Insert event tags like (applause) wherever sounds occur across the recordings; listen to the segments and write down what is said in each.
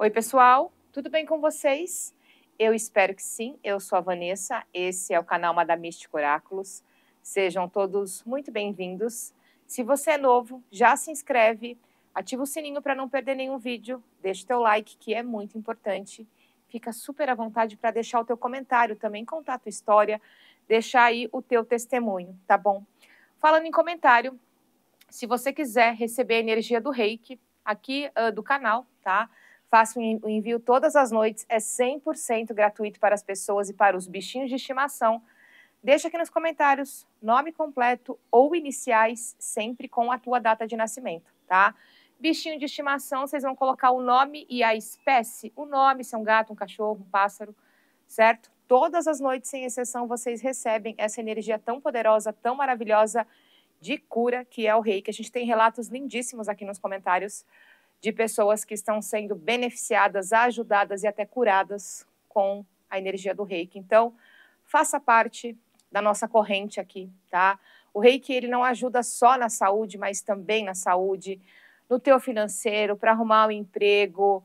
Oi, pessoal, tudo bem com vocês? Eu espero que sim. Eu sou a Vanessa, esse é o canal Mística Oráculos. Sejam todos muito bem-vindos. Se você é novo, já se inscreve, ativa o sininho para não perder nenhum vídeo, deixa o teu like, que é muito importante. Fica super à vontade para deixar o teu comentário também, contar a tua história, deixar aí o teu testemunho, tá bom? Falando em comentário, se você quiser receber a energia do reiki aqui uh, do canal, tá? Faço o envio todas as noites, é 100% gratuito para as pessoas e para os bichinhos de estimação. Deixa aqui nos comentários nome completo ou iniciais, sempre com a tua data de nascimento, tá? Bichinho de estimação, vocês vão colocar o nome e a espécie. O nome, se é um gato, um cachorro, um pássaro, certo? Todas as noites, sem exceção, vocês recebem essa energia tão poderosa, tão maravilhosa de cura que é o rei, que a gente tem relatos lindíssimos aqui nos comentários de pessoas que estão sendo beneficiadas, ajudadas e até curadas com a energia do reiki. Então, faça parte da nossa corrente aqui, tá? O reiki ele não ajuda só na saúde, mas também na saúde, no teu financeiro, para arrumar o um emprego,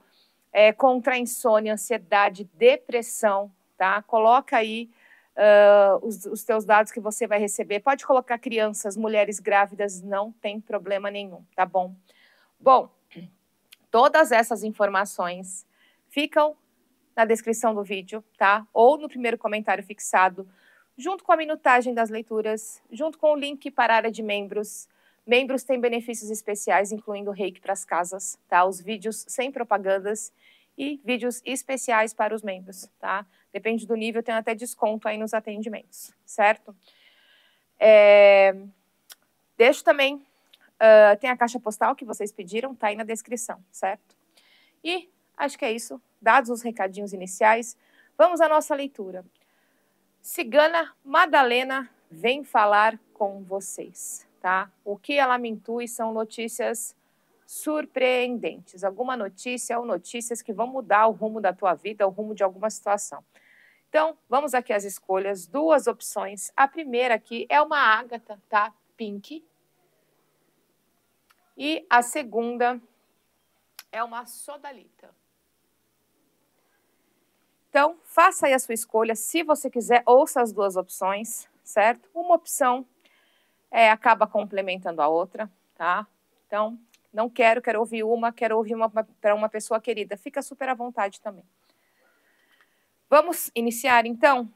é, contra a insônia, ansiedade, depressão, tá? Coloca aí uh, os, os teus dados que você vai receber. Pode colocar crianças, mulheres grávidas, não tem problema nenhum, tá bom? Bom, Todas essas informações ficam na descrição do vídeo, tá? Ou no primeiro comentário fixado, junto com a minutagem das leituras, junto com o link para a área de membros. Membros têm benefícios especiais, incluindo reiki para as casas, tá? Os vídeos sem propagandas e vídeos especiais para os membros, tá? Depende do nível, tem até desconto aí nos atendimentos, certo? É... Deixo também ah, tem a caixa postal que vocês pediram, tá aí na descrição, certo? E acho que é isso. Dados os recadinhos iniciais, vamos à nossa leitura. Cigana Madalena vem falar com vocês, tá? O que ela me intui são notícias surpreendentes, alguma notícia ou notícias que vão mudar o rumo da tua vida, o rumo de alguma situação. Então, vamos aqui às escolhas, duas opções. A primeira aqui é uma ágata, tá? Pink, e a segunda é uma sodalita. Então, faça aí a sua escolha. Se você quiser, ouça as duas opções, certo? Uma opção é, acaba complementando a outra, tá? Então, não quero, quero ouvir uma, quero ouvir uma para uma pessoa querida. Fica super à vontade também. Vamos iniciar então?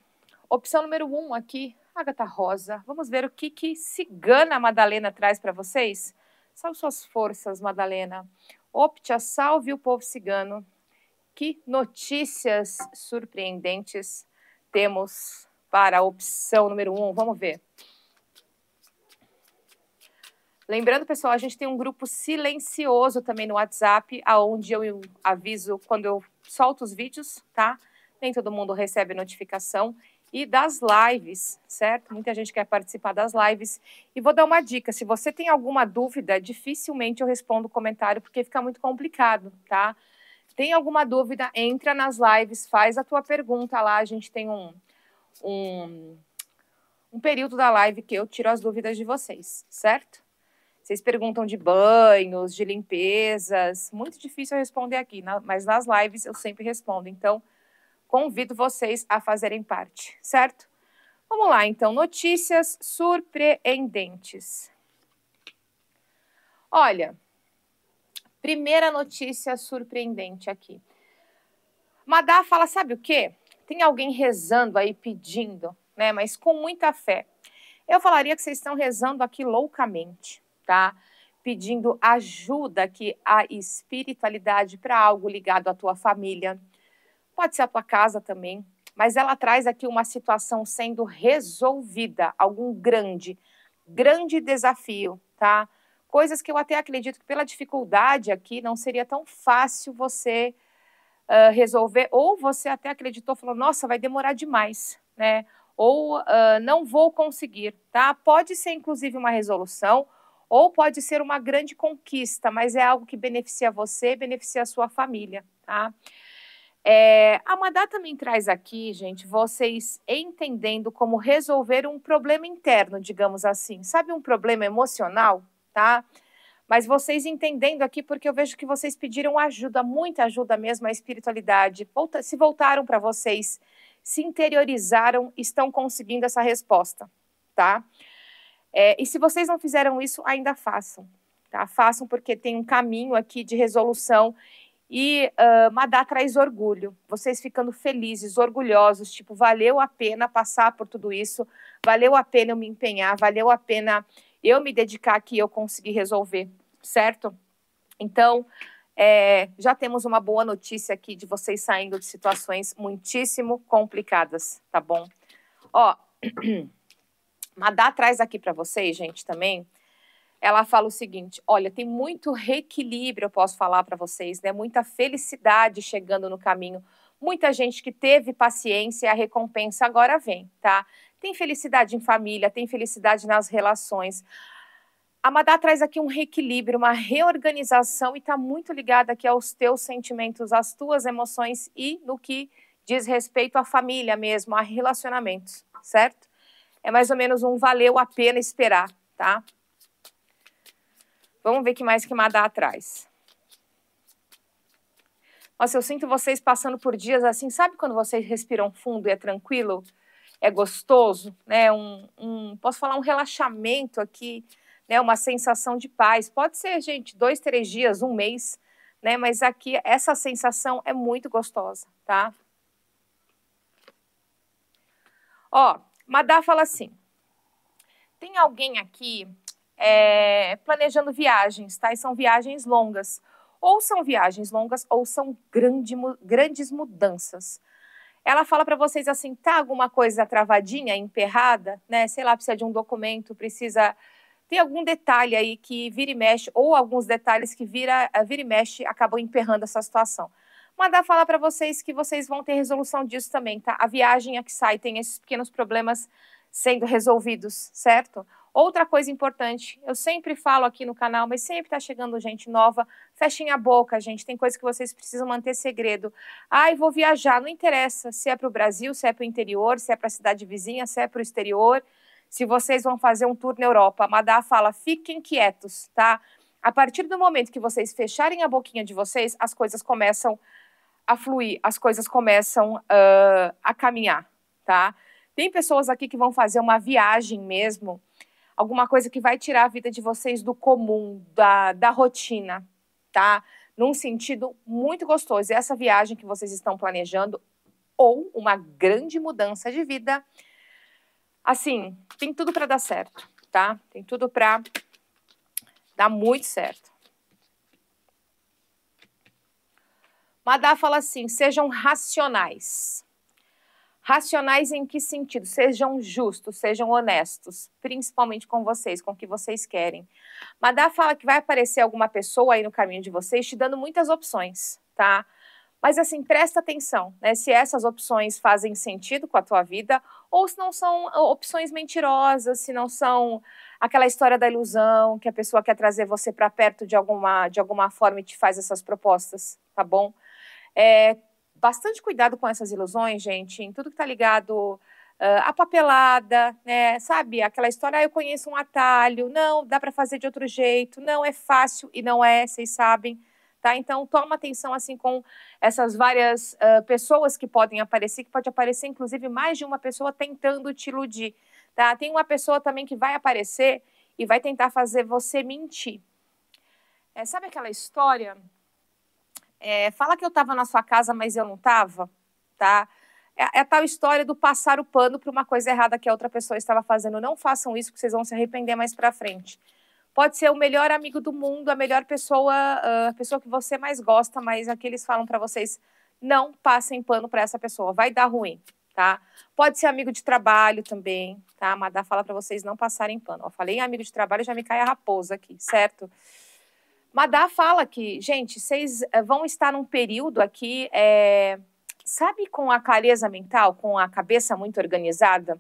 Opção número um aqui, Agatha Rosa. Vamos ver o que, que Cigana Madalena traz para vocês. Salve suas forças, Madalena. Opte a salve o povo cigano. Que notícias surpreendentes temos para a opção número um. Vamos ver. Lembrando, pessoal, a gente tem um grupo silencioso também no WhatsApp, aonde eu aviso quando eu solto os vídeos, tá? Nem todo mundo recebe notificação e das lives, certo? Muita gente quer participar das lives. E vou dar uma dica: se você tem alguma dúvida, dificilmente eu respondo o comentário porque fica muito complicado, tá? Tem alguma dúvida? Entra nas lives, faz a tua pergunta lá. A gente tem um, um, um período da live que eu tiro as dúvidas de vocês, certo? Vocês perguntam de banhos, de limpezas. Muito difícil eu responder aqui, mas nas lives eu sempre respondo. Então, Convido vocês a fazerem parte, certo? Vamos lá, então, notícias surpreendentes. Olha, primeira notícia surpreendente aqui. Madá fala, sabe o quê? Tem alguém rezando aí pedindo, né? Mas com muita fé. Eu falaria que vocês estão rezando aqui loucamente, tá? Pedindo ajuda aqui à espiritualidade para algo ligado à tua família, Pode ser a tua casa também, mas ela traz aqui uma situação sendo resolvida, algum grande, grande desafio, tá? Coisas que eu até acredito que pela dificuldade aqui não seria tão fácil você uh, resolver, ou você até acreditou, falou, nossa, vai demorar demais, né? Ou uh, não vou conseguir, tá? Pode ser inclusive uma resolução, ou pode ser uma grande conquista, mas é algo que beneficia você, beneficia a sua família, tá? É, a Madá também traz aqui, gente, vocês entendendo como resolver um problema interno, digamos assim. Sabe um problema emocional, tá? Mas vocês entendendo aqui, porque eu vejo que vocês pediram ajuda, muita ajuda mesmo à espiritualidade. Volta, se voltaram para vocês, se interiorizaram, estão conseguindo essa resposta, tá? É, e se vocês não fizeram isso, ainda façam, tá? Façam porque tem um caminho aqui de resolução e uh, Madá traz orgulho, vocês ficando felizes, orgulhosos, tipo, valeu a pena passar por tudo isso, valeu a pena eu me empenhar, valeu a pena eu me dedicar que eu consegui resolver, certo? Então, é, já temos uma boa notícia aqui de vocês saindo de situações muitíssimo complicadas, tá bom? Ó, (clears throat) Madá traz aqui para vocês, gente, também, ela fala o seguinte: olha, tem muito reequilíbrio, eu posso falar para vocês, né? Muita felicidade chegando no caminho. Muita gente que teve paciência, a recompensa agora vem, tá? Tem felicidade em família, tem felicidade nas relações. A Madá traz aqui um reequilíbrio, uma reorganização e está muito ligada aqui aos teus sentimentos, às tuas emoções e no que diz respeito à família mesmo, a relacionamentos, certo? É mais ou menos um valeu a pena esperar, tá? Vamos ver que mais que Madá atrás. Nossa, eu sinto vocês passando por dias assim, sabe quando vocês respiram fundo e é tranquilo? É gostoso, né? Um, um posso falar um relaxamento aqui, né? Uma sensação de paz. Pode ser, gente, dois, três dias, um mês, né? Mas aqui essa sensação é muito gostosa, tá? Ó, Madá fala assim: tem alguém aqui é, planejando viagens, tá? E são viagens longas. Ou são viagens longas ou são grande, grandes mudanças. Ela fala para vocês assim, tá alguma coisa travadinha, emperrada, né? Sei lá, precisa de um documento, precisa tem algum detalhe aí que vira e mexe, ou alguns detalhes que vira, eh, vira e mexe acabam emperrando essa situação. Mandar falar para vocês que vocês vão ter resolução disso também, tá? A viagem a que sai tem esses pequenos problemas sendo resolvidos, certo? Outra coisa importante, eu sempre falo aqui no canal, mas sempre está chegando gente nova. Fechem a boca, gente. Tem coisa que vocês precisam manter segredo. Ai, vou viajar, não interessa se é para o Brasil, se é para o interior, se é para a cidade vizinha, se é para o exterior. Se vocês vão fazer um tour na Europa, a Madá fala: fiquem quietos, tá? A partir do momento que vocês fecharem a boquinha de vocês, as coisas começam a fluir, as coisas começam uh, a caminhar, tá? Tem pessoas aqui que vão fazer uma viagem mesmo alguma coisa que vai tirar a vida de vocês do comum, da, da rotina, tá? Num sentido muito gostoso. E essa viagem que vocês estão planejando, ou uma grande mudança de vida, assim, tem tudo para dar certo, tá? Tem tudo para dar muito certo. Madá fala assim: sejam racionais. Racionais em que sentido? Sejam justos, sejam honestos, principalmente com vocês, com o que vocês querem. Madá fala que vai aparecer alguma pessoa aí no caminho de vocês te dando muitas opções, tá? Mas assim, presta atenção, né? Se essas opções fazem sentido com a tua vida ou se não são ah, opções mentirosas, se não são aquela história da ilusão que a pessoa quer trazer você para perto de alguma de alguma forma e te faz essas propostas, tá bom? É, bastante cuidado com essas ilusões, gente, em tudo que está ligado uh, papelada, né? Sabe, aquela história, ah, eu conheço um atalho, não, dá para fazer de outro jeito, não é fácil e não é, vocês sabem, tá? Então toma atenção assim com essas várias uh, pessoas que podem aparecer, que pode aparecer inclusive mais de uma pessoa tentando te iludir, tá? Tem uma pessoa também que vai aparecer e vai tentar fazer você mentir. É, sabe aquela história é, fala que eu estava na sua casa, mas eu não estava, tá? É, é, tal história do passar o pano para uma coisa errada que a outra pessoa estava fazendo. Não façam isso, que vocês vão se arrepender mais para frente. Pode ser o melhor amigo do mundo, a melhor pessoa, ah, a pessoa que você mais gosta, mas aqui eles falam para vocês: não passem pano para essa pessoa, vai dar ruim, tá? Pode ser amigo de trabalho também, tá? A Madá fala para vocês não passarem pano. Eu falei amigo de trabalho, já me cai a raposa aqui, certo? Madá fala que, gente, vocês eh, vão estar num período aqui, é, sabe, com a clareza mental, com a cabeça muito organizada.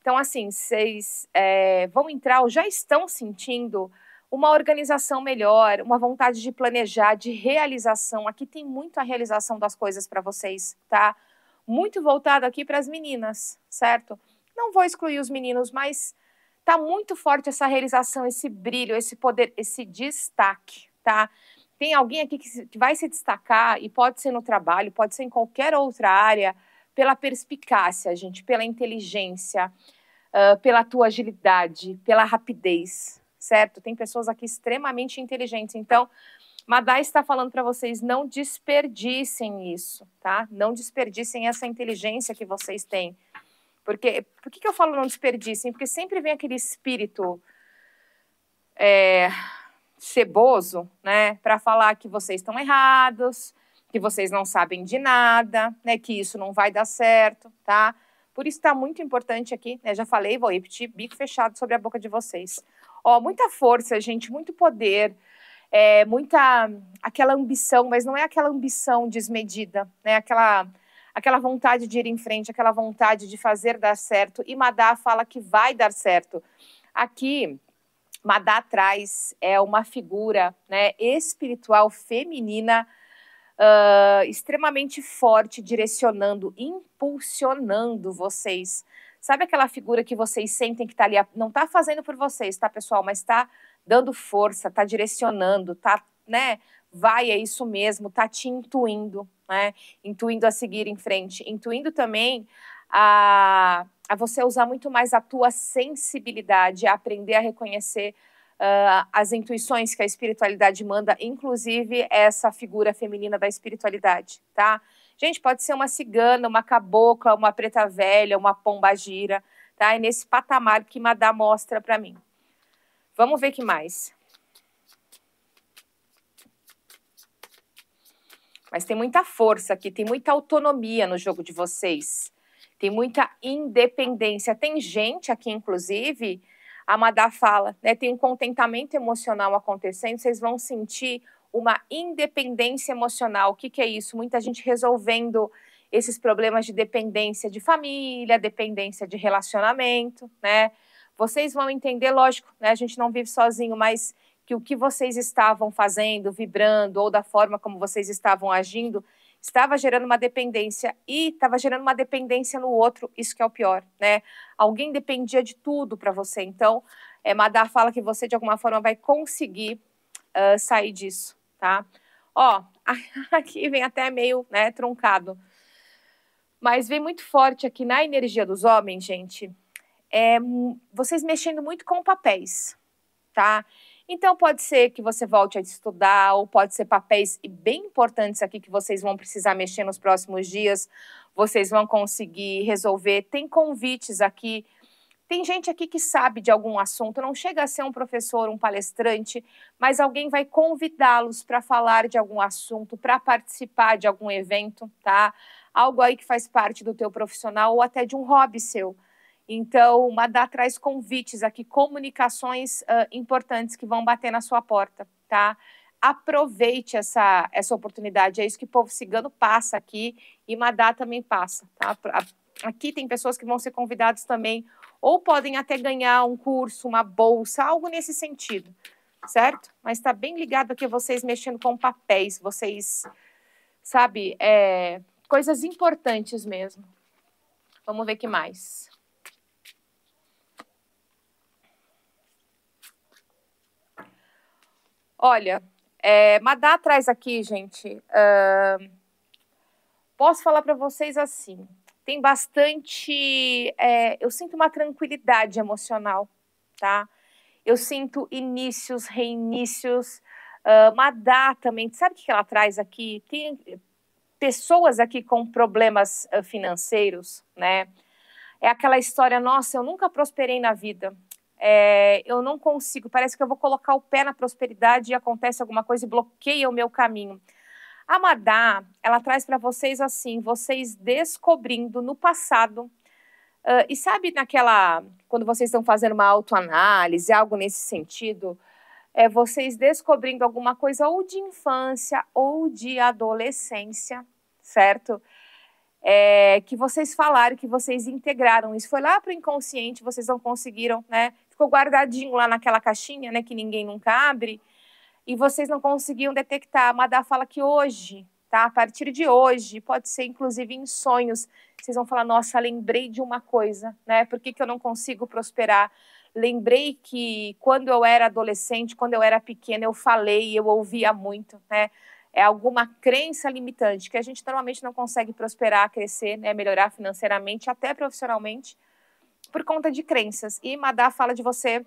Então, assim, vocês é, vão entrar ou já estão sentindo uma organização melhor, uma vontade de planejar, de realização. Aqui tem muito a realização das coisas para vocês, tá? Muito voltado aqui para as meninas, certo? Não vou excluir os meninos, mas Tá muito forte essa realização, esse brilho, esse poder, esse destaque, tá? Tem alguém aqui que, vai se destacar e pode ser no trabalho, pode ser em qualquer outra área, pela perspicácia, gente, pela inteligência, uh, pela tua agilidade, pela rapidez, certo? Tem pessoas aqui extremamente inteligentes. Então, Madá está falando para vocês: não desperdicem isso, tá? Não desperdicem essa inteligência que vocês têm. Porque, por que, que eu falo não desperdicem? Porque sempre vem aquele espírito é, ceboso, né, para falar que vocês estão errados, que vocês não sabem de nada, né, que isso não vai dar certo, tá? Por isso está muito importante aqui, né, já falei, vou repetir, bico fechado sobre a boca de vocês. Ó, muita força, gente, muito poder, é, muita aquela ambição, mas não é aquela ambição desmedida, né, aquela aquela vontade de ir em frente, aquela vontade de fazer dar certo. E Madá fala que vai dar certo. Aqui, Madá traz é uma figura né, espiritual feminina uh, extremamente forte, direcionando, impulsionando vocês. Sabe aquela figura que vocês sentem que está ali, não está fazendo por vocês, tá, pessoal? Mas está dando força, está direcionando, tá, né? Vai, é isso mesmo, tá te intuindo né? Intuindo a seguir em frente, intuindo também a, a você usar muito mais a tua sensibilidade, a aprender a reconhecer uh, as intuições que a espiritualidade manda, inclusive essa figura feminina da espiritualidade, tá? Gente, pode ser uma cigana, uma cabocla, uma preta velha, uma pomba gira, tá? É nesse patamar que Madá mostra para mim. Vamos ver que mais. mas tem muita força aqui, tem muita autonomia no jogo de vocês, tem muita independência. Tem gente aqui, inclusive, a Madá fala, né, tem um contentamento emocional acontecendo, vocês vão sentir uma independência emocional. O que, que é isso? Muita gente resolvendo esses problemas de dependência de família, dependência de relacionamento, né? Vocês vão entender, lógico, né? A gente não vive sozinho, mas que o que vocês estavam fazendo, vibrando, ou da forma como vocês estavam agindo, estava gerando uma dependência e estava gerando uma dependência no outro, isso que é o pior, né? Alguém dependia de tudo para você. Então, é, Madá fala que você, de alguma forma, vai conseguir uh, sair disso, tá? Ó, (laughs) aqui vem até meio né, truncado. Mas vem muito forte aqui na energia dos homens, gente. É, hum, vocês mexendo muito com papéis, tá? Então, pode ser que você volte a estudar, ou pode ser papéis bem importantes aqui que vocês vão precisar mexer nos próximos dias, vocês vão conseguir resolver. Tem convites aqui. Tem gente aqui que sabe de algum assunto, não chega a ser um professor, um palestrante, mas alguém vai convidá-los para falar de algum assunto, para participar de algum evento, tá? Algo aí que faz parte do teu profissional ou até de um hobby seu. Então, o Madá traz convites aqui, comunicações uh, importantes que vão bater na sua porta, tá? Aproveite essa, essa oportunidade, é isso que o povo cigano passa aqui e Madá também passa, tá? Aqui tem pessoas que vão ser convidadas também, ou podem até ganhar um curso, uma bolsa, algo nesse sentido, certo? Mas está bem ligado aqui vocês mexendo com papéis, vocês, sabe, é, coisas importantes mesmo. Vamos ver que mais. Olha, é, Madá traz aqui, gente. Uh, posso falar para vocês assim: tem bastante. É, eu sinto uma tranquilidade emocional, tá? Eu sinto inícios, reinícios. Uh, Madá também, sabe o que ela traz aqui? Tem pessoas aqui com problemas ah, financeiros, né? É aquela história, nossa, eu nunca prosperei na vida. É, eu não consigo, parece que eu vou colocar o pé na prosperidade e acontece alguma coisa e bloqueia o meu caminho. A Madá, ela traz para vocês assim, vocês descobrindo no passado, uh, e sabe naquela, quando vocês estão fazendo uma autoanálise, algo nesse sentido, é vocês descobrindo alguma coisa ou de infância ou de adolescência, certo? É, que vocês falaram, que vocês integraram, isso foi lá para o inconsciente, vocês não conseguiram né, ficou guardadinho lá naquela caixinha, né, que ninguém nunca abre, e vocês não conseguiam detectar. Madá fala que hoje, tá? A partir de hoje, pode ser inclusive em sonhos, vocês vão falar: nossa, lembrei de uma coisa, né? Por que, que eu não consigo prosperar? Lembrei que quando eu era adolescente, quando eu era pequena, eu falei, eu ouvia muito, né? É alguma crença limitante que a gente normalmente não consegue prosperar, crescer, né? melhorar financeiramente, até profissionalmente, por conta de crenças. E Madá fala de você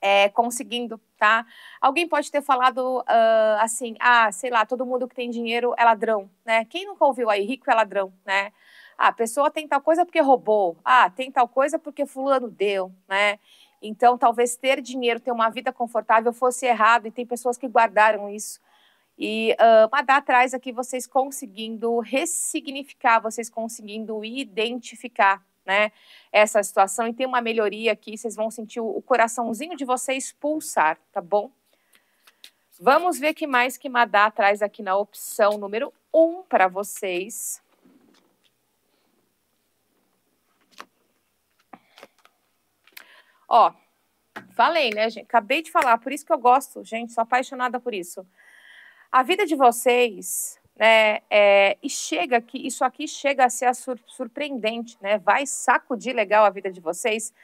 é, conseguindo, tá? Alguém pode ter falado uh, assim, ah, sei lá, todo mundo que tem dinheiro é ladrão, né? Quem nunca ouviu aí, rico é ladrão, né? Ah, a pessoa tem tal coisa porque roubou, ah, tem tal coisa porque fulano deu, né? Então, talvez ter dinheiro, ter uma vida confortável fosse errado e tem pessoas que guardaram isso. E uh, Madá traz aqui vocês conseguindo ressignificar, vocês conseguindo identificar né, essa situação e tem uma melhoria aqui, vocês vão sentir o coraçãozinho de vocês pulsar, tá bom? Vamos ver que mais que Madá traz aqui na opção número 1 um para vocês. Ó, falei, né, gente? Acabei de falar, por isso que eu gosto, gente, sou apaixonada por isso. A vida de vocês né? É, e chega que isso aqui chega a ser sur surpreendente, né? Vai sacudir legal a vida de vocês,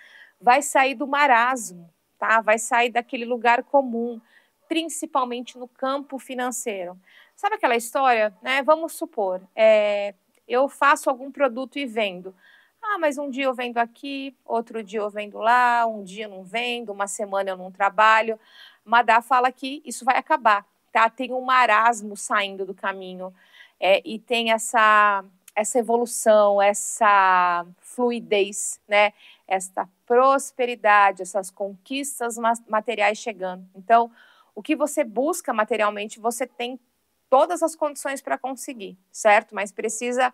vai sair do marasmo, tá? Vai sair daquele lugar comum, principalmente no campo financeiro. Sabe aquela história, né? Vamos supor, é, eu faço algum produto e vendo. Ah, mas um dia eu vendo aqui, outro dia eu vendo lá, um dia eu não vendo, uma semana eu não trabalho. Madá fala que isso vai acabar tá, tem um marasmo saindo do caminho é, e tem essa essa evolução, essa fluidez, né? Esta prosperidade, essas conquistas materiais chegando. Então, o que você busca materialmente, você tem todas as condições para conseguir, certo? Mas precisa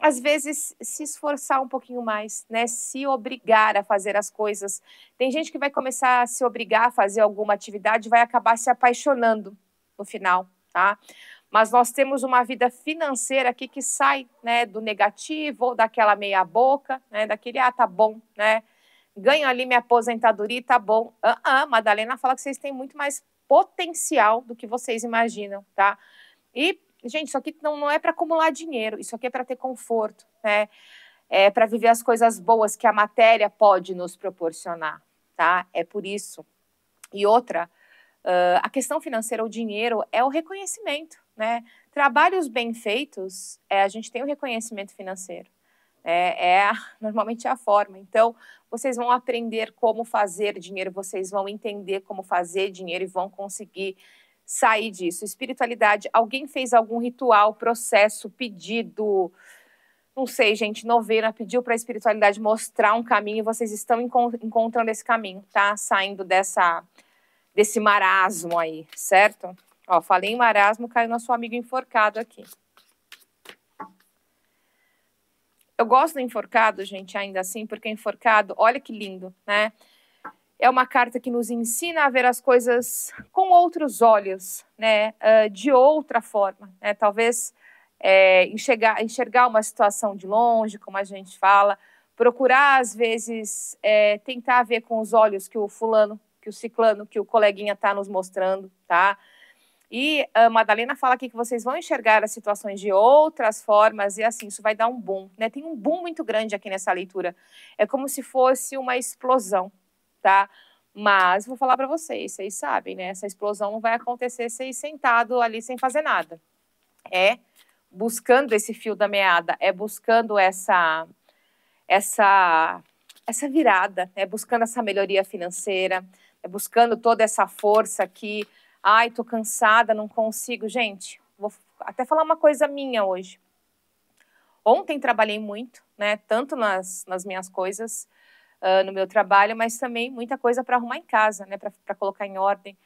às vezes se esforçar um pouquinho mais, né? Se obrigar a fazer as coisas. Tem gente que vai começar a se obrigar a fazer alguma atividade, vai acabar se apaixonando no final, tá? Mas nós temos uma vida financeira aqui que sai, né, do negativo ou daquela meia boca, né, daquele ah, tá bom, né? Ganho ali minha aposentadoria, tá bom. Ah, uh, uh Madalena fala que vocês têm muito mais potencial do que vocês imaginam, tá? E gente, isso aqui não, não é para acumular dinheiro, isso aqui é para ter conforto, né? É para viver as coisas boas que a matéria pode nos proporcionar, tá? É por isso. E outra, Uh, a questão financeira, o dinheiro, é o reconhecimento, né? Trabalhos bem feitos, é, a gente tem o um reconhecimento financeiro. Né? É, (laughs) é, normalmente a forma. Então, vocês vão aprender como fazer dinheiro, vocês vão entender como fazer dinheiro e vão conseguir sair disso. Espiritualidade, alguém fez algum ritual, processo, pedido, não sei, gente, novena, pediu para a espiritualidade mostrar um caminho e vocês estão encont encontrando esse caminho, tá? Saindo dessa desse marasmo aí, certo? Ó, falei em marasmo, caiu nosso amigo enforcado aqui. Eu gosto do enforcado, gente, ainda assim, porque enforcado, olha que lindo, né? É uma carta que nos ensina a ver as coisas com outros olhos, né? Uh, de outra forma, né? Talvez é, enxergar, enxergar uma situação de longe, como a gente fala, procurar às vezes é, tentar ver com os olhos que o fulano que o ciclano, que o coleguinha está nos mostrando, tá? E a Madalena fala aqui que vocês vão enxergar as situações de outras formas e assim, isso vai dar um boom, né? Tem um boom muito grande aqui nessa leitura. É como se fosse uma explosão, tá? Mas vou falar para vocês, vocês sabem, né? Essa explosão não vai acontecer vocês sentado ali sem fazer nada. É buscando esse fio da meada, é buscando essa essa essa virada, é buscando essa melhoria financeira, é buscando toda essa força aqui. Ai, tô cansada, não consigo. Gente, vou até falar uma coisa minha hoje. Ontem trabalhei muito, né? Tanto nas, nas minhas coisas, uh, no meu trabalho, mas também muita coisa para arrumar em casa, né? Para colocar em ordem.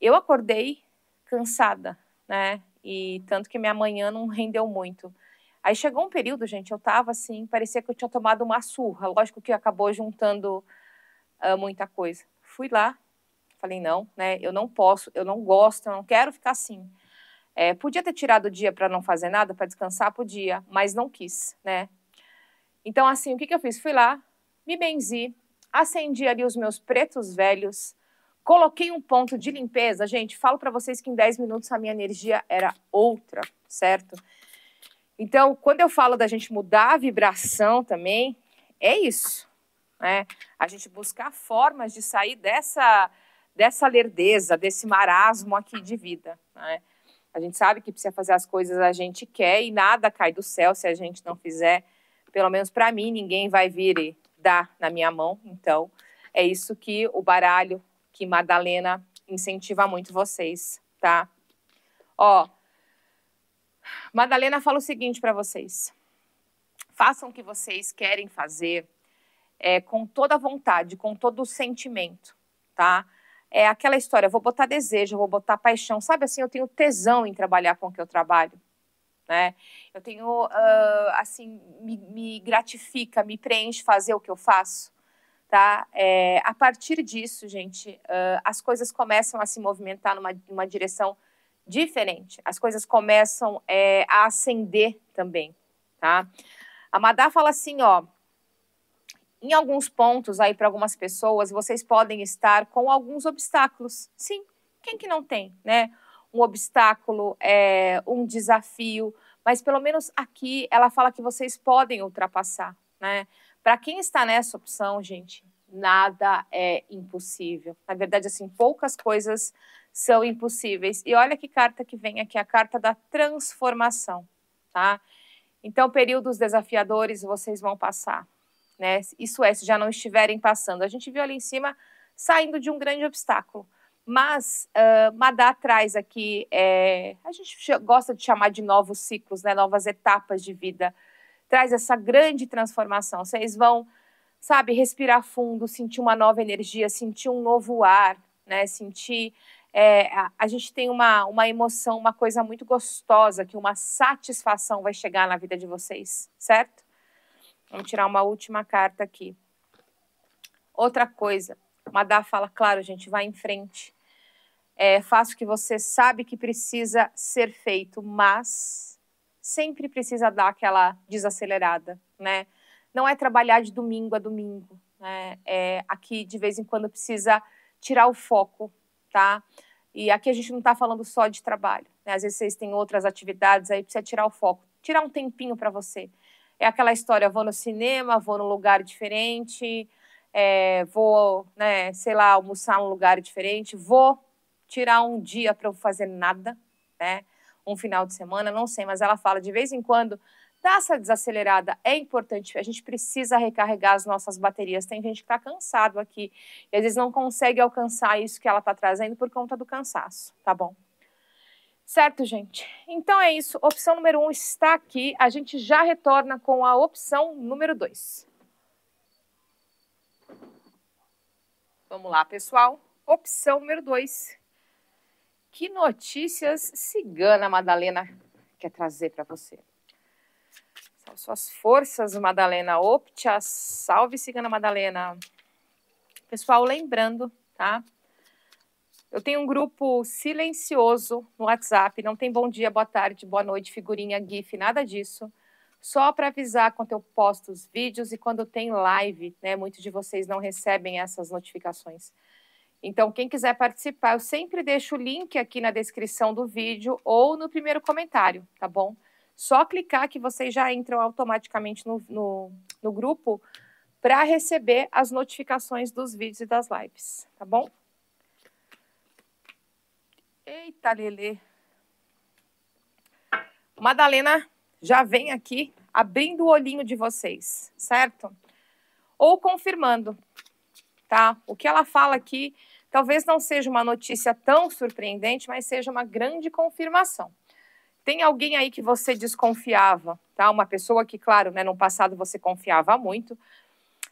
Eu acordei cansada, né? E tanto que minha manhã não rendeu muito. Aí chegou um período, gente, eu tava assim, parecia que eu tinha tomado uma surra. Lógico que acabou juntando uh, muita coisa fui lá, falei, não, né? Eu não posso, eu não gosto, eu não quero ficar assim. É, podia ter tirado o dia para não fazer nada, para descansar, podia, mas não quis, né? Então, assim, o que, que eu fiz? Fui lá, me benzi, acendi ali os meus pretos velhos, coloquei um ponto de limpeza. Gente, falo para vocês que em 10 minutos a minha energia era outra, certo? Então, quando eu falo da gente mudar a vibração também, é isso né? A gente buscar formas de sair dessa, dessa lerdeza, desse marasmo aqui de vida, né? A gente sabe que precisa fazer as coisas a gente quer e nada cai do céu se a gente não fizer. Pelo menos para mim, ninguém vai vir e dar na minha mão. Então, é isso que o baralho, que Madalena incentiva muito vocês, tá? Ó, Madalena fala o seguinte para vocês: façam o que vocês querem fazer, é, com toda a vontade, com todo o sentimento, tá? É aquela história, vou botar desejo, vou botar paixão, sabe assim, eu tenho tesão em trabalhar com o que eu trabalho, né? Eu tenho, uh, assim, me, me, gratifica, me preenche fazer o que eu faço, tá? É, a partir disso, gente, uh, as coisas começam a se movimentar numa, numa direção diferente, as coisas começam é, a acender também, tá? A Madá fala assim, ó, em alguns pontos aí para algumas pessoas, vocês podem estar com alguns obstáculos. Sim, quem que não tem, né? Um obstáculo, é, um desafio, mas pelo menos aqui ela fala que vocês podem ultrapassar, né? Para quem está nessa opção, gente, nada é impossível. Na verdade, assim, poucas coisas são impossíveis. E olha que carta que vem aqui, a carta da transformação, tá? Então, períodos desafiadores vocês vão passar né? Isso é, se já não estiverem passando. A gente viu ali em cima saindo de um grande obstáculo. Mas uh, Madá traz aqui, é, a gente gosta de chamar de novos ciclos, né, novas etapas de vida. Traz essa grande transformação. Vocês vão, sabe, respirar fundo, sentir uma nova energia, sentir um novo ar, né, sentir. É, a, a, gente tem uma, uma emoção, uma coisa muito gostosa, que uma satisfação vai chegar na vida de vocês, certo? Vamos tirar uma última carta aqui. Outra coisa, Madá fala, claro, gente, vai em frente. É, faça o que você sabe que precisa ser feito, mas sempre precisa dar aquela desacelerada, né? Não é trabalhar de domingo a domingo, né? É, aqui, de vez em quando, precisa tirar o foco, tá? E aqui a gente não está falando só de trabalho, né? Às vezes vocês têm outras atividades, aí precisa tirar o foco. Tirar um tempinho para você é aquela história, vou no cinema, vou num lugar diferente, é, vou, né, sei lá, almoçar num lugar diferente, vou tirar um dia para eu fazer nada, né? Um final de semana, não sei, mas ela fala de vez em quando, dá essa desacelerada, é importante, a gente precisa recarregar as nossas baterias. Tem gente que está cansado aqui e às vezes não consegue alcançar isso que ela está trazendo por conta do cansaço, tá bom? Certo, gente? Então é isso. Opção número 1 um está aqui. A gente já retorna com a opção número 2. Vamos lá, pessoal. Opção número 2. Que notícias cigana Madalena quer trazer para você? São suas forças, Madalena. Optia, salve cigana Madalena. Pessoal, lembrando, tá? Eu tenho um grupo silencioso no WhatsApp, não tem bom dia, boa tarde, boa noite, figurinha, GIF, nada disso. Só para avisar quando eu posto os vídeos e quando tem live, né? Muitos de vocês não recebem essas notificações. Então, quem quiser participar, eu sempre deixo o link aqui na descrição do vídeo ou no primeiro comentário, tá bom? Só clicar que vocês já entram automaticamente no, no, no grupo para receber as notificações dos vídeos e das lives, tá bom? Eita, Lelê. Madalena já vem aqui abrindo o olhinho de vocês, certo? Ou confirmando, tá? O que ela fala aqui talvez não seja uma notícia tão surpreendente, mas seja uma grande confirmação. Tem alguém aí que você desconfiava, tá? Uma pessoa que, claro, né, no passado você confiava muito.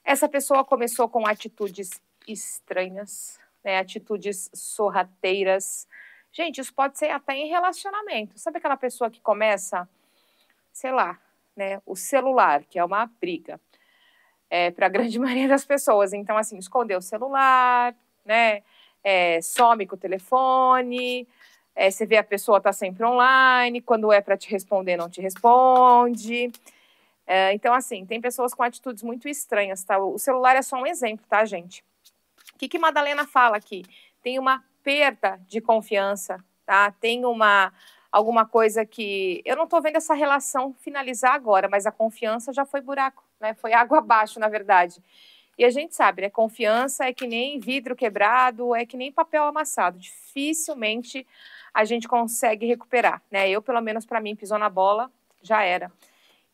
Essa pessoa começou com atitudes estranhas, né, atitudes sorrateiras, Gente, isso pode ser até em relacionamento. Sabe aquela pessoa que começa, sei lá, né, o celular, que é uma briga é, para a grande (laughs) maioria das pessoas. Então, assim, esconder o celular, né, é, some com o telefone, é, você vê a pessoa tá sempre online, quando é para te responder, não te responde. É, então, assim, tem pessoas com atitudes muito estranhas, tá? O celular é só um exemplo, tá, gente? O que, que Madalena fala aqui? Tem uma perda de confiança, tá? Tem uma alguma coisa que eu não estou vendo essa relação finalizar agora, mas a confiança já foi buraco, né? Foi água (laughs) abaixo, na verdade. E a gente sabe, né? Confiança é que nem vidro quebrado, é que nem papel amassado. Dificilmente a gente consegue recuperar, né? Eu, pelo menos para mim, pisou na bola, já era.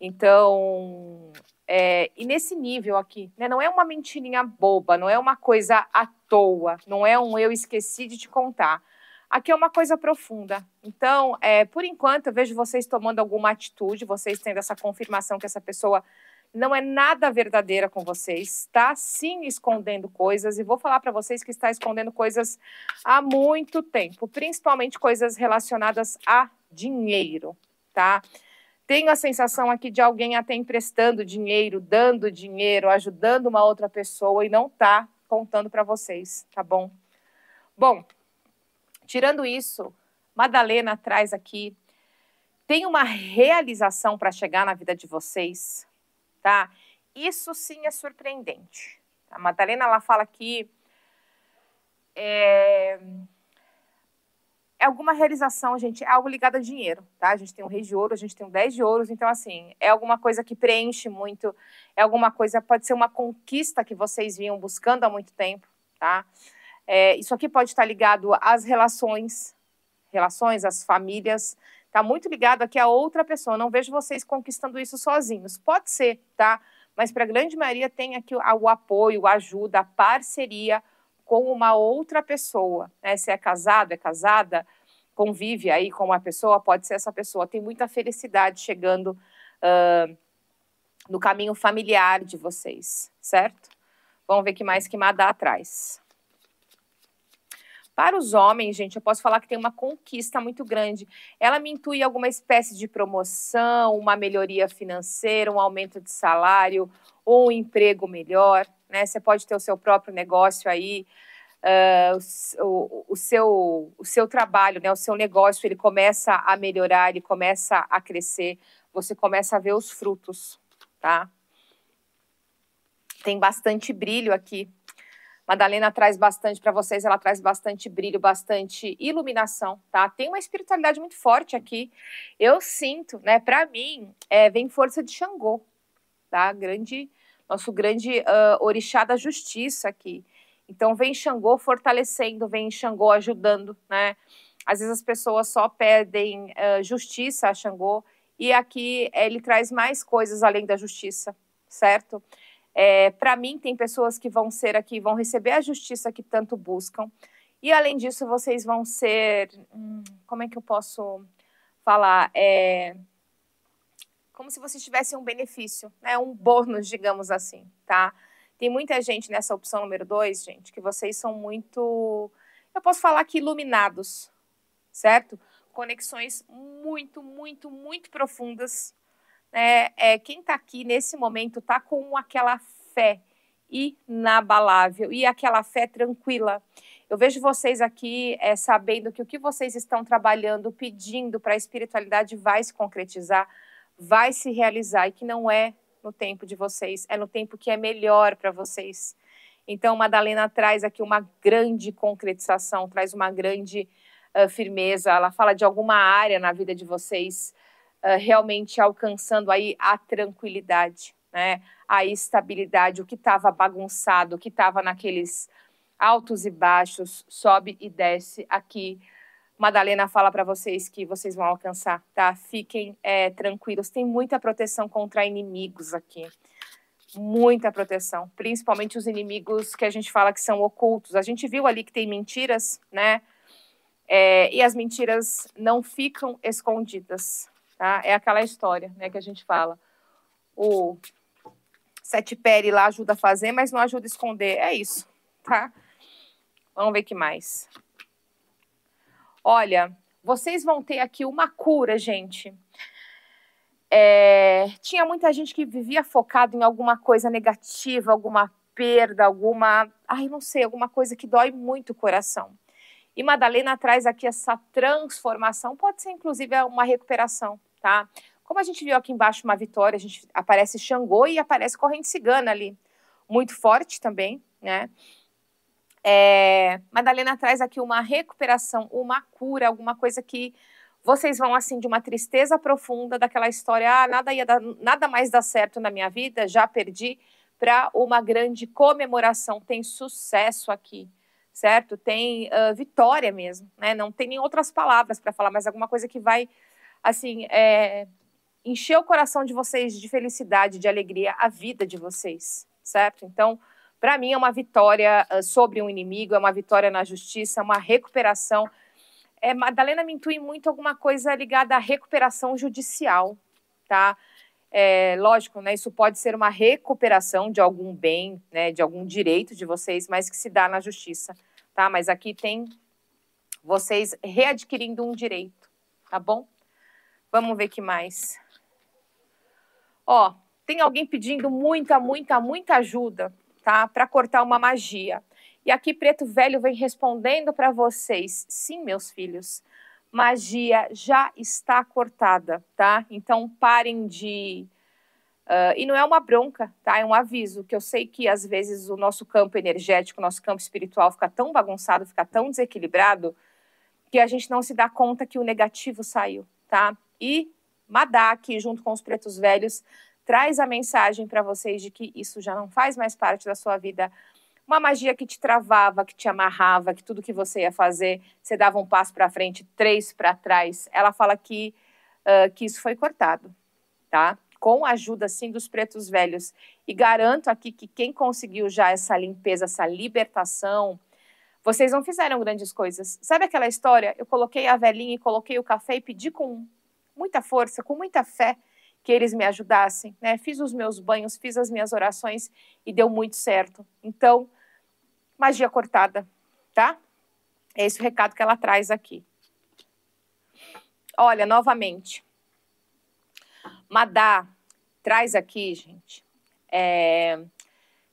Então, é, e nesse nível aqui, né, não é uma mentirinha boba, não é uma coisa à toa, não é um eu esqueci de te contar. Aqui é uma coisa profunda. Então, é, por enquanto, eu vejo vocês tomando alguma atitude, vocês tendo essa confirmação que essa pessoa não é nada verdadeira com vocês, está sim escondendo coisas, e vou falar para vocês que está escondendo coisas há muito tempo, principalmente coisas relacionadas a dinheiro, tá? tenho a sensação aqui de alguém até emprestando dinheiro, dando dinheiro, ajudando uma outra pessoa e não tá contando para vocês, tá bom? Bom, tirando isso, Madalena traz aqui tem uma realização para chegar na vida de vocês, tá? Isso sim é surpreendente. A Madalena ela fala que é, é alguma realização, gente, é algo ligado a dinheiro, tá? A gente tem um rei de ouro, a gente tem um 10 de ouros, então, assim, é alguma coisa que preenche muito, é alguma coisa, pode ser uma conquista que vocês vinham buscando há muito tempo, tá? É, isso aqui pode estar ligado às relações, relações, às famílias, tá muito ligado aqui a outra pessoa, não vejo vocês conquistando isso sozinhos, pode ser, tá? Mas para a grande maioria tem aqui o, o apoio, a ajuda, a parceria, com uma outra pessoa. Né? Se é casado, é casada, convive aí com uma pessoa, pode ser essa pessoa. Tem muita felicidade chegando uh, no caminho familiar de vocês, certo? Vamos ver que mais que Madá atrás. Para os homens, gente, eu posso falar que tem uma conquista muito grande. Ela me intui alguma espécie de promoção, uma melhoria financeira, um aumento de salário ou um emprego melhor né? Você pode ter o seu próprio negócio aí, uh, o, o, seu, o seu trabalho, né? O seu negócio, ele começa a melhorar, ele começa a crescer, você começa a ver os frutos, tá? Tem bastante brilho aqui. Madalena traz bastante para vocês, ela traz bastante brilho, bastante iluminação, tá? Tem uma espiritualidade muito forte aqui. Eu sinto, né? Para mim, é, vem força de Xangô, tá? Grande nosso grande uh, orixá da justiça aqui. Então vem Xangô fortalecendo, vem Xangô ajudando, né? Às vezes as pessoas só pedem uh, justiça a Xangô e aqui ele traz mais coisas além da justiça, certo? É, Para mim tem pessoas que vão ser aqui, vão receber a justiça que tanto buscam. E além disso vocês vão ser, hum, como é que eu posso falar? É, como se vocês tivessem um benefício, né? um bônus, digamos assim, tá? Tem muita gente nessa opção número dois, gente, que vocês são muito, eu posso falar que iluminados, certo? Conexões muito, muito, muito profundas. Né? É, quem está aqui nesse momento está com aquela fé inabalável e aquela fé tranquila. Eu vejo vocês aqui é, sabendo que o que vocês estão trabalhando, pedindo para a espiritualidade vai se concretizar vai se realizar e que não é no tempo de vocês, é no tempo que é melhor para vocês. Então, Madalena traz aqui uma grande concretização, traz uma grande uh, firmeza. Ela fala de alguma área na vida de vocês uh, realmente alcançando aí a tranquilidade, né? a estabilidade, o que estava bagunçado, o que estava naqueles altos e baixos, sobe e desce aqui Madalena fala para vocês que vocês vão alcançar, tá? Fiquem é, tranquilos. Tem muita proteção contra inimigos aqui. Muita proteção, principalmente os inimigos que a gente fala que são ocultos. A gente viu ali que tem mentiras, né? É, e as mentiras não ficam escondidas, tá? É aquela história, né, que a gente fala. O sete pere lá ajuda a fazer, mas não ajuda a esconder. É isso, tá? Vamos ver que mais. Olha, vocês vão ter aqui uma cura, gente. É, tinha muita gente que vivia focado em alguma coisa negativa, alguma perda, alguma, ai, não sei, alguma coisa que dói muito o coração. E Madalena traz aqui essa transformação, pode ser inclusive uma recuperação, tá? Como a gente viu aqui embaixo uma vitória, a gente aparece Xangô e aparece corrente cigana ali, muito forte também, né? É, Madalena traz aqui uma recuperação, uma cura, alguma coisa que vocês vão assim de uma tristeza profunda daquela história, ah, nada ia dar, nada mais dá certo na minha vida, já perdi, para uma grande comemoração. Tem sucesso aqui, certo? Tem uh, vitória mesmo, né? Não tem nem outras palavras para falar, mas alguma coisa que vai assim é, encher o coração de vocês de felicidade, de alegria, a vida de vocês, certo? Então para mim, é uma vitória ah, sobre um inimigo, é uma vitória na justiça, é uma recuperação. É, Madalena me intui muito alguma coisa ligada à recuperação judicial, tá? É, lógico, né, isso pode ser uma recuperação de algum bem, né, de algum direito de vocês, mas que se dá na justiça, tá? Mas aqui tem vocês readquirindo um direito, tá bom? Vamos ver que mais. Ó, tem alguém pedindo muita, muita, muita ajuda tá? Para cortar uma magia. E aqui Preto Velho vem respondendo para vocês: sim, meus filhos, magia já está cortada, tá? Então parem de. Uh, e não é uma bronca, tá? É um aviso, que eu sei que às vezes o nosso campo energético, o nosso campo espiritual fica tão bagunçado, fica tão desequilibrado, que a gente não se dá conta que o negativo saiu, tá? E Madak, junto com os pretos velhos, traz a mensagem para vocês de que isso já não faz mais parte da sua vida. Uma magia que te travava, que te amarrava, que tudo que você ia fazer, você dava um passo para frente, três para trás. Ela fala que, uh, que isso foi cortado, tá? Com a ajuda, sim, dos pretos velhos. E garanto aqui que quem conseguiu já essa limpeza, essa libertação, vocês não fizeram grandes coisas. Sabe aquela história? Eu coloquei a velhinha e coloquei o café e pedi com muita força, com muita fé, que eles me ajudassem, né? Fiz os meus banhos, fiz as minhas orações e deu muito certo. Então, magia cortada, tá? É esse o recado que ela traz aqui. Olha, novamente, Madá traz aqui, gente. É,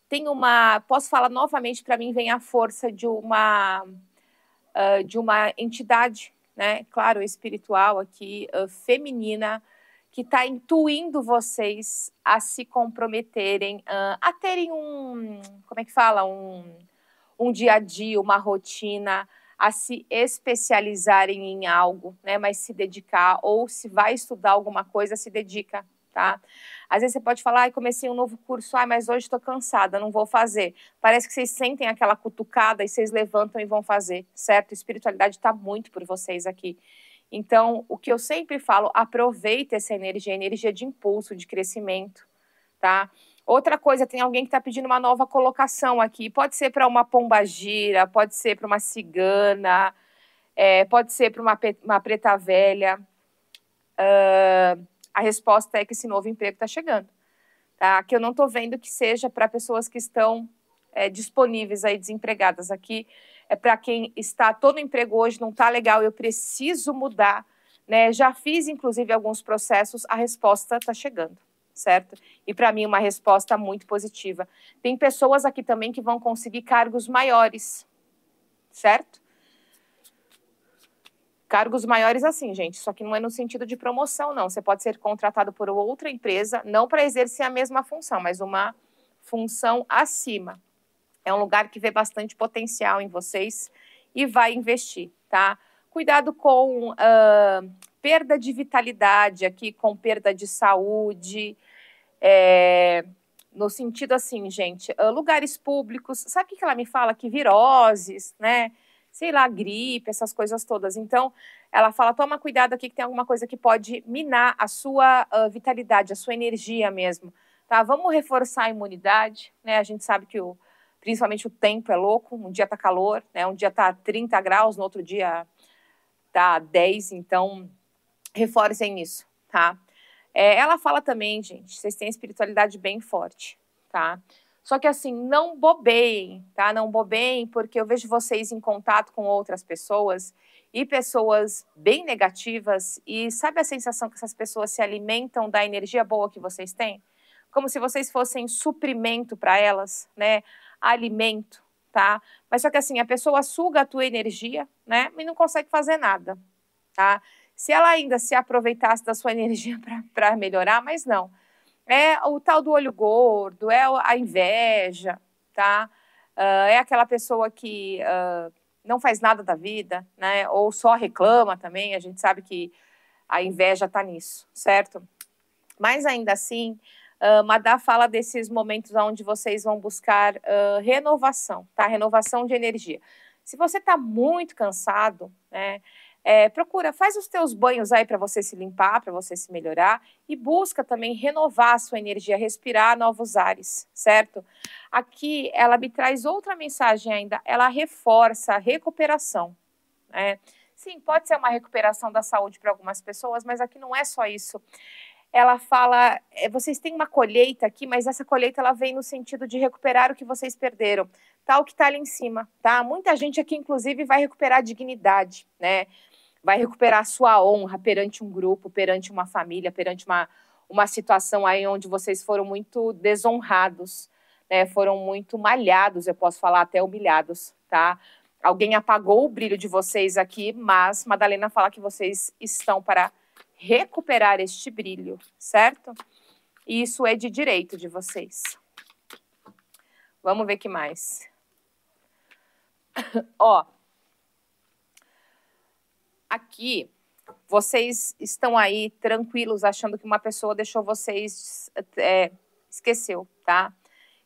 tem uma, posso falar novamente para mim vem a força de uma uh, de uma entidade, né? Claro, espiritual aqui uh, feminina que está intuindo vocês a se comprometerem, a terem um, como é que fala, um, um dia a dia, uma rotina, a se especializarem em algo, né? Mas se dedicar ou se vai estudar alguma coisa, se dedica, tá? Às vezes você pode falar, ai, comecei um novo curso, ai, mas hoje estou cansada, não vou fazer. Parece que vocês sentem aquela cutucada e vocês levantam e vão fazer, certo? espiritualidade está muito por vocês aqui. Então, o que eu sempre falo, aproveita essa energia, é energia de impulso, de crescimento, tá? Outra coisa, tem alguém que está pedindo uma nova colocação aqui. Pode ser para uma pombagira, pode ser para uma cigana, é, pode ser para uma, uma, preta velha. Uh, a resposta é que esse novo emprego está chegando. Tá? Que eu não estou vendo que seja para pessoas que estão é, disponíveis aí, desempregadas aqui é para quem está todo emprego hoje não está legal, eu preciso mudar. Né? Já fiz, inclusive, alguns processos, a resposta está chegando, certo? E para mim, uma resposta muito positiva. Tem pessoas aqui também que vão conseguir cargos maiores, certo? Cargos maiores assim, gente, só que não é no sentido de promoção, não. Você pode ser contratado por outra empresa, não para exercer a mesma função, mas uma função acima. É um lugar que vê bastante potencial em vocês e vai investir, tá? Cuidado com uh, perda de vitalidade aqui, com perda de saúde. É, no sentido assim, gente, uh, lugares públicos, sabe o que, ela me fala? Que viroses, né? Sei lá, gripe, essas coisas todas. Então, ela fala: toma cuidado aqui que tem alguma coisa que pode minar a sua uh, vitalidade, a sua energia mesmo. Tá? Vamos reforçar a imunidade, né? A gente sabe que o, principalmente o tempo é louco, um dia tá calor, né? Um dia tá 30 graus, no outro dia tá 10, então reforcem isso, tá? É, ela fala também, gente, vocês têm espiritualidade bem forte, tá? Só que assim, não bobeiem, tá? Não bobeiem, porque eu vejo vocês em contato com outras pessoas e pessoas bem negativas e sabe a sensação que essas pessoas se alimentam da energia boa que vocês têm? Como se vocês fossem suprimento para elas, né? alimento, tá? Mas só que assim, a pessoa suga a tua energia, né? E não consegue fazer nada, tá? Se ela ainda se aproveitasse da sua (laughs) energia para melhorar, mas não. É o tal do olho gordo, é a inveja, tá? Uh, é aquela pessoa que uh, não faz nada da vida, né? Ou só reclama também. A gente sabe que a inveja está nisso, certo? Mas ainda assim, ah, Madá fala desses momentos onde vocês vão buscar uh, renovação, tá? Renovação de energia. Se você está muito cansado, né? É, procura, faz os teus banhos aí para você se limpar, para você se melhorar e busca também renovar a sua energia, respirar novos ares, certo? Aqui ela me traz outra mensagem ainda, ela reforça a recuperação. Né? Sim, pode ser uma recuperação da saúde para algumas pessoas, mas aqui não é só isso ela fala: é, vocês têm uma colheita aqui, mas essa colheita ela vem no sentido de recuperar o que vocês perderam, tal que está ali em cima, tá? Muita gente aqui, inclusive, vai recuperar a dignidade, né? Vai recuperar a sua honra perante um grupo, perante uma família, perante uma, uma situação aí onde vocês foram muito desonrados, né? Foram muito malhados, eu posso falar até humilhados, tá? Alguém apagou o brilho de vocês aqui, mas Madalena fala que vocês estão para recuperar este brilho, certo? E isso é de direito de vocês. Vamos ver que mais. Ó, aqui vocês estão aí tranquilos achando que uma pessoa deixou vocês é, esqueceu, tá?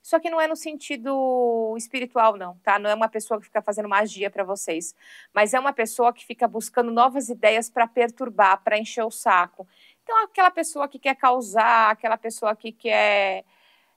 Só que não é no sentido espiritual, não, tá? Não é uma pessoa que fica fazendo magia para vocês, mas é uma pessoa que fica buscando novas ideias para perturbar, para encher o saco. Então, aquela pessoa que quer causar, aquela pessoa que quer,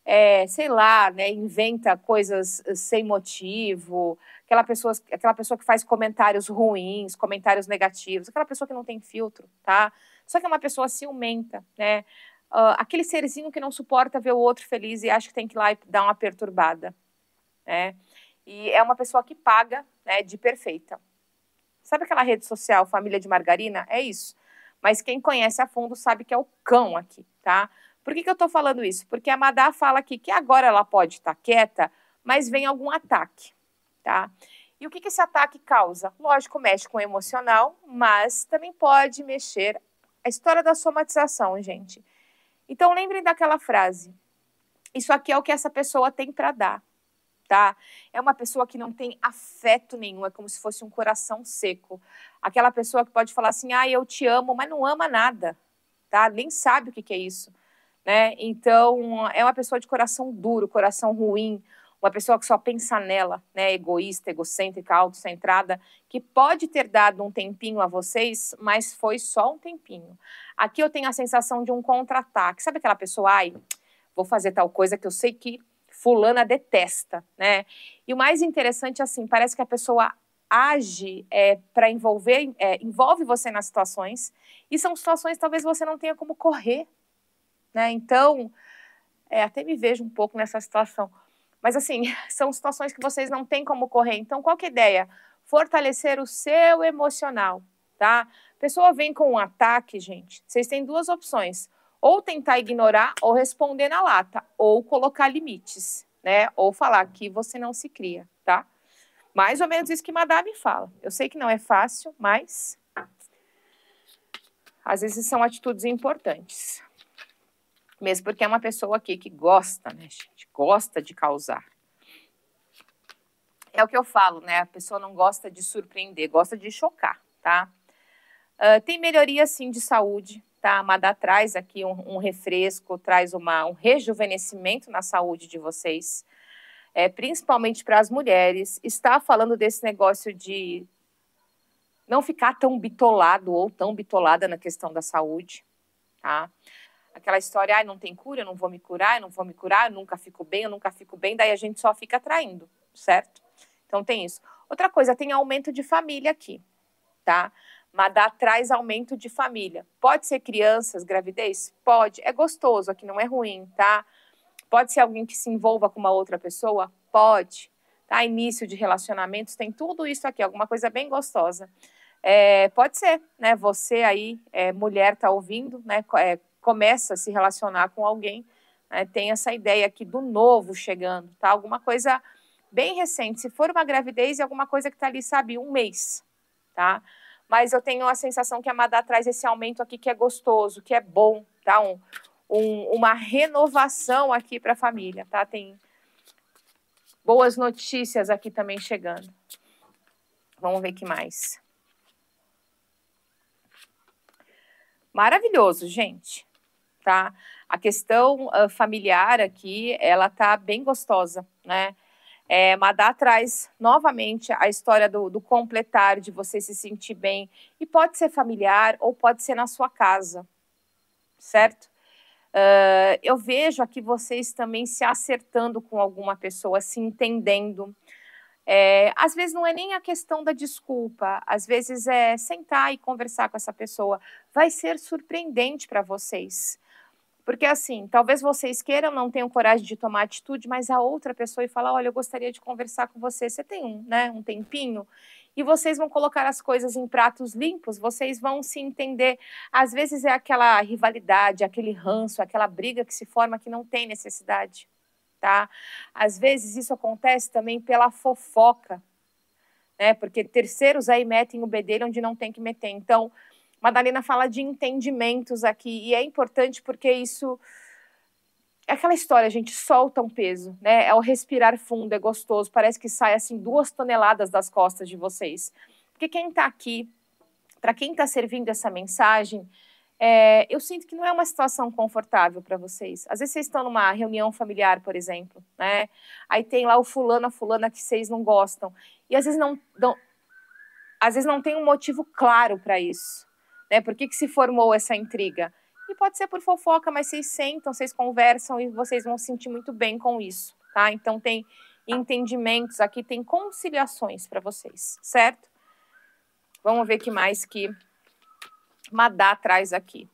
é, sei lá, né, inventa coisas eh, sem motivo, aquela pessoa, aquela pessoa que faz comentários ruins, comentários negativos, aquela pessoa que não tem filtro, tá? Só que é uma pessoa ciumenta, né? uh, aquele serzinho que não suporta ver o outro feliz e acha que tem que ir lá e dar uma perturbada. Né? E é uma pessoa que paga né, de perfeita. Sabe aquela rede social Família de Margarina? É isso. Mas quem conhece a fundo sabe que é o cão aqui, tá? Por que, que eu tô falando isso? Porque a Madá fala aqui que agora ela pode estar tá quieta, mas vem algum ataque, tá? E o que, que esse ataque causa? Lógico, mexe com o emocional, mas também pode mexer a história da somatização, gente. Então lembrem daquela frase. Isso aqui é o que essa pessoa tem para dar, tá? É uma pessoa que não tem afeto nenhum, é como se fosse um coração seco. Aquela pessoa que pode falar assim: "Ah, eu te amo", mas não ama nada, tá? Nem sabe o que que é isso, né? Então, é uma pessoa de coração duro, coração ruim, uma pessoa que só pensa nela, né, egoísta, egocêntrica, autocentrada, que pode ter dado um tempinho a vocês, mas foi só um tempinho. Aqui eu tenho a sensação de um contra-ataque. Sabe aquela pessoa, ai, vou fazer tal coisa que eu sei que fulana detesta, né? E o mais interessante, assim, parece que a pessoa age é, para envolver, é, envolve você nas situações, e são situações que talvez você não tenha como correr, né? Então, é, até me vejo um pouco nessa situação. Mas assim, (laughs) são situações que vocês não têm como correr. Então, qual que é a ideia? Fortalecer o seu emocional, tá? Pessoa vem com um ataque, gente. Vocês têm duas opções: ou tentar ignorar ou responder na lata, ou colocar limites, né? Ou falar que você não se cria, tá? Mais ou menos isso que Madame fala. Eu sei que não é fácil, mas às vezes são atitudes importantes mesmo porque é uma pessoa aqui que gosta, né, gente? Gosta de causar. É o que eu falo, né? A pessoa não gosta de surpreender, gosta de chocar, tá? Uh, tem melhoria, sim, de saúde, tá? Amada Madá traz aqui um, um refresco, traz uma, um rejuvenescimento na saúde de vocês, é, principalmente para as mulheres. Está falando desse negócio de não ficar tão bitolado ou tão bitolada na questão da saúde, tá? aquela história, ah, não tem cura, eu não vou me curar, eu não vou me curar, eu nunca fico bem, eu nunca fico bem, daí a gente só fica traindo, certo? Então tem isso. Outra coisa, tem aumento de família aqui, tá? Madá traz aumento de família. Pode ser crianças, gravidez? Pode. É gostoso, aqui não é ruim, tá? Pode ser alguém que se envolva com uma outra pessoa? Pode. Tá? Início de relacionamentos, tem tudo isso aqui, alguma coisa bem gostosa. É, pode ser, né? Você aí, é, mulher, tá ouvindo, né? É, começa a se relacionar com alguém, né, tem essa ideia aqui do novo chegando, tá? Alguma coisa bem recente. Se for uma gravidez, é alguma coisa que está ali, sabe, um mês, tá? Mas eu tenho a sensação que a Madá traz esse aumento aqui que é gostoso, que é bom, tá? Um, um, uma renovação aqui para a família, tá? Tem boas notícias aqui também chegando. Vamos ver que mais. Maravilhoso, gente tá? A questão uh, familiar aqui, ela tá bem gostosa, né? É, Madá traz novamente a história do, do, completar, de você se sentir bem. E pode ser familiar ou pode ser na sua casa, certo? Uh, eu vejo aqui vocês também se acertando com alguma pessoa, se entendendo. É, às vezes não é nem a questão da desculpa, às vezes é sentar e conversar com essa pessoa. Vai ser surpreendente para vocês. Porque assim, talvez vocês queiram, não tenham coragem de tomar atitude, mas a outra pessoa e falar, olha, eu gostaria de conversar com você. Você tem um, né, um tempinho? E vocês vão colocar as coisas em pratos limpos, vocês vão se entender. Às vezes é aquela rivalidade, aquele ranço, aquela briga que se forma que não tem necessidade tá? Às vezes isso acontece também pela fofoca, né? Porque terceiros aí metem o bedelho onde não tem que meter. Então, Madalena fala de entendimentos aqui e é importante porque isso é aquela história, a gente solta um peso, né? É o respirar fundo, é gostoso, parece que sai assim duas toneladas das costas de vocês. Porque quem está aqui, para quem está servindo essa mensagem, é, eu sinto que não é uma situação confortável para vocês. Às vezes vocês estão numa reunião familiar, por exemplo, né? Aí tem lá o fulano, a fulana que vocês não gostam. E às vezes não, às vezes não tem um motivo claro para isso. Né? Por que, que se formou essa intriga? E pode ser por fofoca, mas vocês sentam, vocês conversam e vocês vão se sentir muito bem com isso, tá? Então tem entendimentos aqui, tem conciliações para vocês, certo? Vamos ver que mais que Madá traz aqui.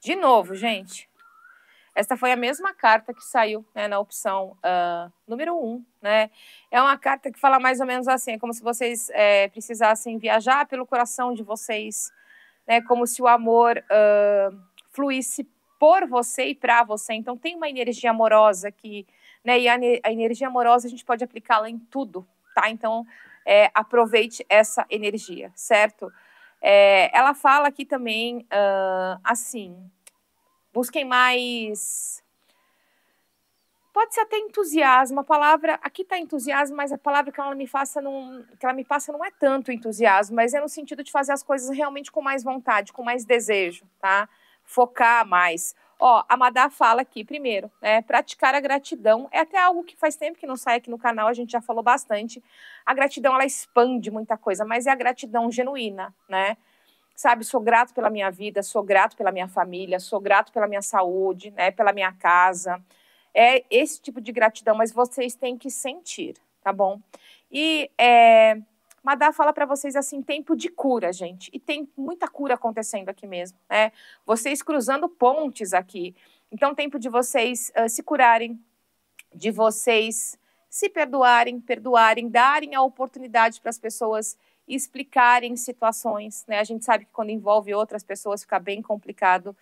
De novo, gente, esta foi a mesma carta que saiu né, na opção uh, número 1. Um, né? É uma carta que fala mais ou menos assim, é como se vocês é, precisassem viajar pelo coração de vocês, né, como se o amor uh, fluísse por você e para você. Então tem uma energia amorosa que, né, e a, a energia amorosa a gente pode aplicá-la em tudo, tá? Então é, aproveite essa energia, certo? É, ela fala aqui também uh, assim: busquem mais. Pode ser até entusiasmo. A palavra aqui está entusiasmo, mas a palavra que ela me faça que ela me passa não é tanto entusiasmo, mas é no sentido de fazer as coisas realmente com mais vontade, com mais desejo, tá? Focar mais Ó, a Madá fala aqui, primeiro, né, praticar a gratidão é até algo que faz tempo que não sai aqui no canal, a gente já falou bastante. A gratidão, ela expande muita coisa, mas é a gratidão genuína, né? Sabe, sou grato pela minha vida, sou grato pela minha família, sou grato pela minha saúde, né, pela minha casa. É esse tipo de gratidão, mas vocês têm que sentir, tá bom? E é, Madá fala para vocês assim, tempo de cura, gente. E tem muita cura acontecendo aqui mesmo, né? Vocês cruzando pontes aqui. Então, tempo de vocês uh, se curarem, de vocês se perdoarem, perdoarem, darem a oportunidade para as pessoas explicarem situações, né? A gente sabe que quando envolve outras pessoas fica bem complicado.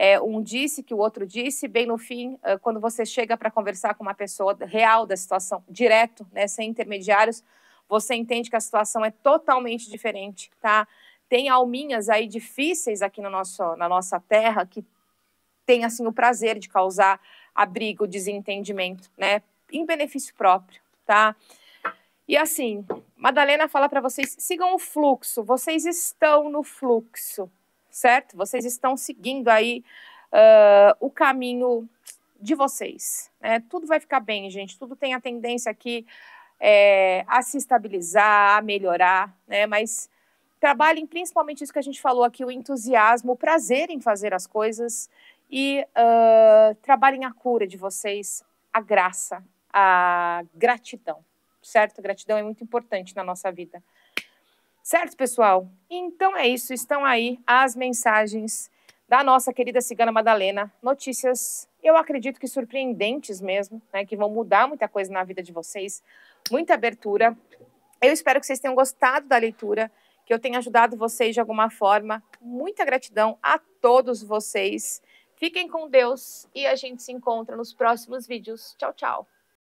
É, um disse que o outro disse, bem no fim, uh, quando você chega para conversar com uma pessoa real da situação, direto, né, sem intermediários, você entende que a situação é totalmente diferente, tá? Tem alminhas aí difíceis aqui no nosso, na nossa terra que tem assim o prazer de causar abrigo, desentendimento, né? Em benefício próprio, tá? E assim, Madalena fala para vocês: sigam o fluxo, vocês estão no fluxo, certo? Vocês estão seguindo aí uh, o caminho de vocês. Né? Tudo vai ficar bem, gente. Tudo tem a tendência aqui é, a se estabilizar, a melhorar, né? Mas trabalhem principalmente isso que a gente falou aqui, o entusiasmo, o prazer em fazer as coisas e uh, trabalhem a cura de vocês, a graça, a gratidão, certo? gratidão é muito importante na nossa vida. Certo, pessoal? Então é isso, estão aí as mensagens da nossa querida cigana Madalena, notícias, eu acredito que surpreendentes mesmo, né, que vão mudar muita coisa na vida de vocês muita abertura. Eu espero que vocês tenham gostado da leitura, que eu tenha ajudado vocês de alguma forma. Muita gratidão a todos vocês. Fiquem com Deus e a gente se encontra nos próximos vídeos. Tchau, tchau.